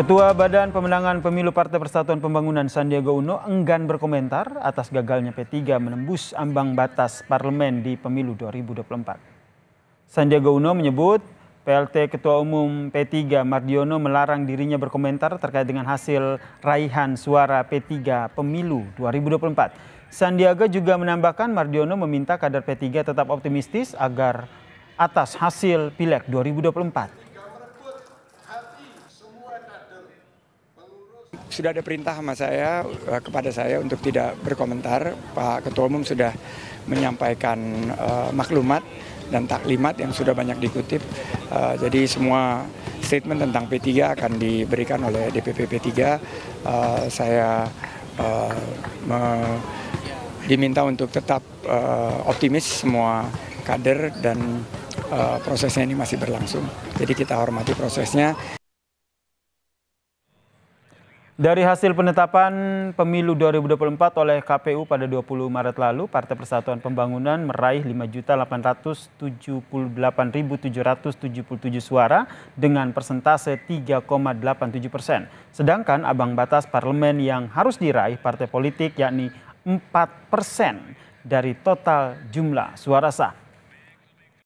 Ketua Badan Pemenangan Pemilu Partai Persatuan Pembangunan Sandiaga Uno enggan berkomentar atas gagalnya P3 menembus ambang batas parlemen di pemilu 2024. Sandiaga Uno menyebut PLT Ketua Umum P3 Mardiono melarang dirinya berkomentar terkait dengan hasil raihan suara P3 Pemilu 2024. Sandiaga juga menambahkan Mardiono meminta kader P3 tetap optimistis agar atas hasil Pileg 2024. sudah ada perintah sama saya eh, kepada saya untuk tidak berkomentar. Pak Ketua Umum sudah menyampaikan uh, maklumat dan taklimat yang sudah banyak dikutip. Uh, jadi semua statement tentang P3 akan diberikan oleh DPP P3. Uh, saya uh, me- diminta untuk tetap uh, optimis semua kader dan uh, prosesnya ini masih berlangsung. Jadi kita hormati prosesnya. Dari hasil penetapan pemilu 2024 oleh KPU pada 20 Maret lalu, Partai Persatuan Pembangunan meraih 5.878.777 suara dengan persentase 3,87 persen. Sedangkan abang batas parlemen yang harus diraih partai politik yakni 4 persen dari total jumlah suara sah.